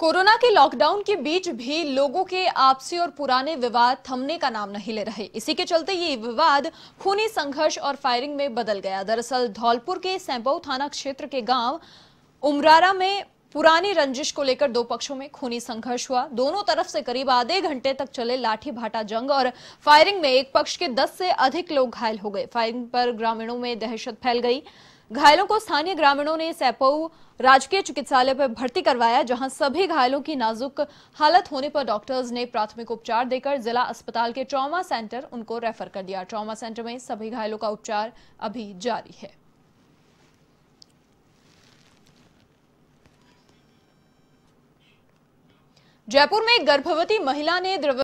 corona के lockdown के बीच भी लोगों के आपसी और पुराने विवाद थमने का नाम नहीं ले रहे इसी के चलते ये विवाद खूनी संघर्ष और फायरिंग में बदल गया दरअसल धौलपुर के सैंपऊ थाना क्षेत्र के गांव उमरारा में पुरानी रंजिश को लेकर दो पक्षों में खूनी संघर्ष हुआ दोनों तरफ से करीब आधे घंटे तक चले लाठी भाटा जंग और फायरिंग में एक पक्ष के दस से अधिक लोग घायल हो गए फायरिंग पर ग्रामीणों में दहशत फैल गई घायलों को स्थानीय ग्रामीणों ने सैपऊ राजकीय चिकित्सालय पर भर्ती करवाया जहां सभी घायलों की नाजुक हालत होने पर डॉक्टर्स ने प्राथमिक उपचार देकर जिला अस्पताल के ट्रॉमा सेंटर उनको रेफर कर दिया ट्रॉमा सेंटर में सभी घायलों का उपचार अभी जारी है जयपुर में गर्भवती महिला ने द्रव्य